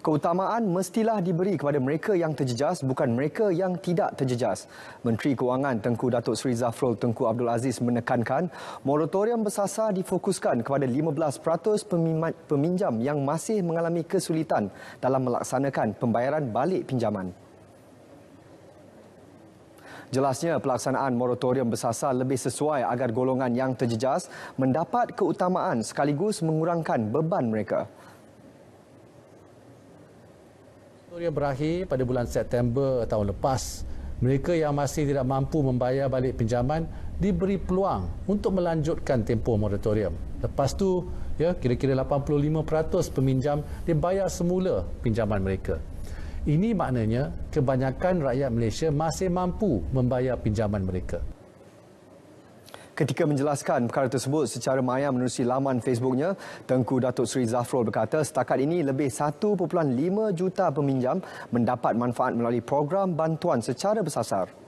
Keutamaan mestilah diberi kepada mereka yang terjejas bukan mereka yang tidak terjejas. Menteri Kewangan Tengku Datuk Seri Zafrul Tengku Abdul Aziz menekankan moratorium bersasar difokuskan kepada 15% peminjam yang masih mengalami kesulitan dalam melaksanakan pembayaran balik pinjaman. Jelasnya pelaksanaan moratorium bersasar lebih sesuai agar golongan yang terjejas mendapat keutamaan sekaligus mengurangkan beban mereka. Moratorium berakhir pada bulan September tahun lepas. Mereka yang masih tidak mampu membayar balik pinjaman diberi peluang untuk melanjutkan tempoh moratorium. Lepas tu, ya kira-kira 85% peminjam dibayar semula pinjaman mereka. Ini maknanya kebanyakan rakyat Malaysia masih mampu membayar pinjaman mereka ketika menjelaskan perkara tersebut secara maya menerusi laman Facebooknya, Tengku Datuk Seri Zafrul berkata setakat ini lebih 1.5 juta peminjam mendapat manfaat melalui program bantuan secara bersasar.